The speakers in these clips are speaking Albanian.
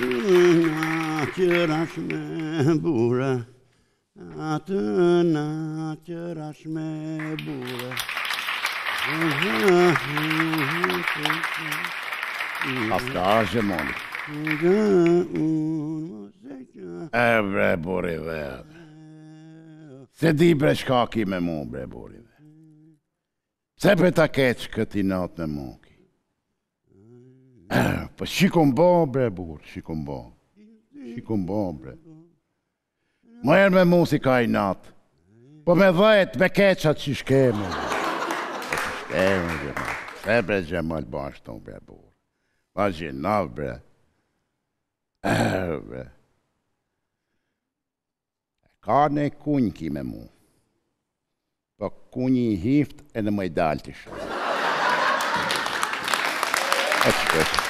të na që rash me bure, a të na që rashme me bure. Afta ashe moni. E bre buri ve. Se di bre shkaki me mu bre buri ve. Se për ta keq këti natë me mu. Po shikon bo, bre, bukur, shikon bo. Shikon bo, bre. Ma erë me ka i natë. Po me dhejt, me keqat që shkemi. Shkemi, gjemë. Se bre, gjemë alë bashton, bre, bukur. Ma gjinav, bre. Erë, bre. Ka në kunjë ki me mu. Po kunjë i hift e në mëjdal të shumë. A që kërë.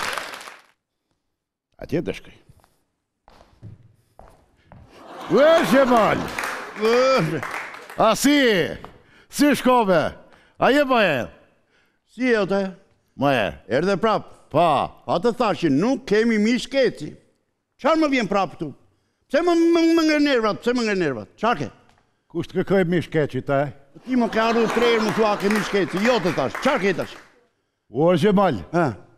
A tjetë dhe Ue, që A si? Si shkove? A je po e? Si e ote? Ma e. Erdhe prap? Pa, pa të thashë, nuk kemi mi shkeci. Qarë më vjen prapë tu? Pse më më ngërë nervat, pse më ngërë nervat? Qarë Kushtë kërkoj mi shkeci, ta? Ti më ke arru të trejë më thua ke mi shkeci. Jo të thashë, qarë ke tashë? Uar që Ha.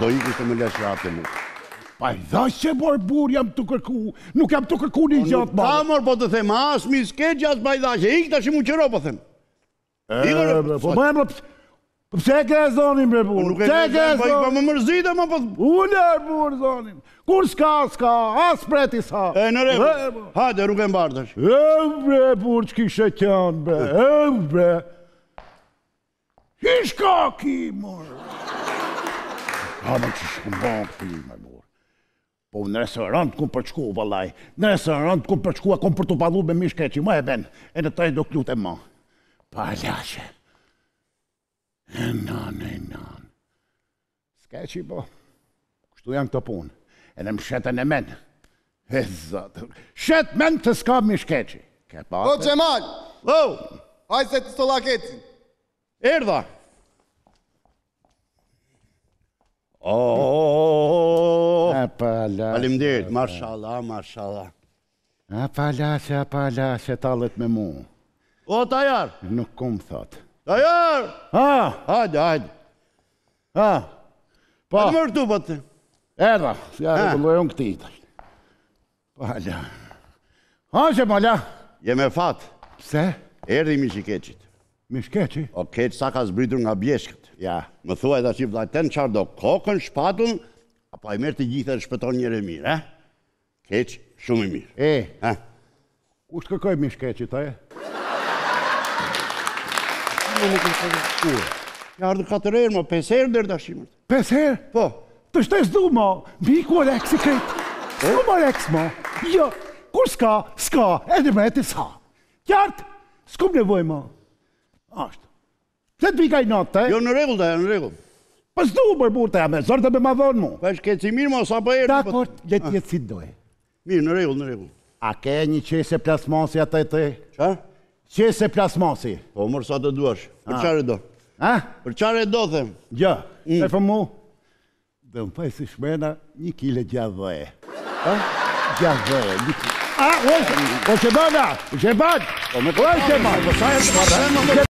do i kështë me lesh ratë mu. Pa i dha që borë burë jam të kërku, nuk jam të kërku një gjatë barë. Nuk kamor, po të them, asë mi s'ke gjatë pa i dha që i këta mu qëro, po them. Po, po më e më Pse ke e zonim, bre, burë? Nuk ke po po e zonim, bre, burë? e kërë zonim, burë? zonim, Kur s'ka, s'ka, asë preti sa. E, në rebu, hajde, rrugën bardash! E, bre, burë, që kishe tjanë, bre, e, bre! Kishka ki, morë! Shkabë që shkëmbanë të filin me burë. Po në restorant ku për qku, valaj, në restorant ku për qku, a kom për të palu me mishke që më e ben, e në taj do këllu të ma. Pa lashe. E nanë, e nan. Ske që po, kështu janë këtë punë, e në mshetën e menë. E zëtë, shet menë të s'ka mi shkeqi. Ke pate? Po, malë. Lo! Hajse të stola Erdha! Oh, palim mashallah, mashallah. A palashe, a palashe, talet me mu. O, tajar! Nuk kumë thot. Tajar! Ha! Hajde, hajde. Ha! Po. Më të mërë tu, pa po të... Erra, si a rebulojon këti këtë tajtë. Pa, hajde. Ha, që fat. Jem e fatë. Pse? Erdi mishikeqit. O, keqë sa ka zbritur nga bjeshkët. Ja. Më thua e da që vlajten qarë do kokën, shpatun, apo e mërë të gjithë e shpëton njëre mirë, eh? Keqë, shumë i mirë. E, ha? u shtë kërkoj mish keqit, a e? Në në kërkoj mish keqit, Ja ardhë katër erë, ma herë? dërë dashimët. Pesherë? Po. Të shtesë du, ma. Mi ku Alex i kretë. Ku ma Alex, ma. Jo, kur s'ka, s'ka, edhe me e ti s'ha. Kjartë, s'kum nevoj, ma. Ashtë. Këtë pika i notë, e? Jo në regull, da, jo në regull. Për s'du duhu përbur të me zërë të për ma dhonë mu. Për shke si mirë, mos apo erë... Dakor, le të jetë si dojë. Mirë, në regull, në regull. A ke një qese plasmasi atë e te? Qa? Qese plasmasi. Po, mërë sa të duash. Për qare do? Ha? Për qare do, them. Gjë, e për mu? Dhe më fej si shmena, një kile gjatë dhe. Ha? një kile. A, o që bada, o që bada, o që bada, o që bada, o që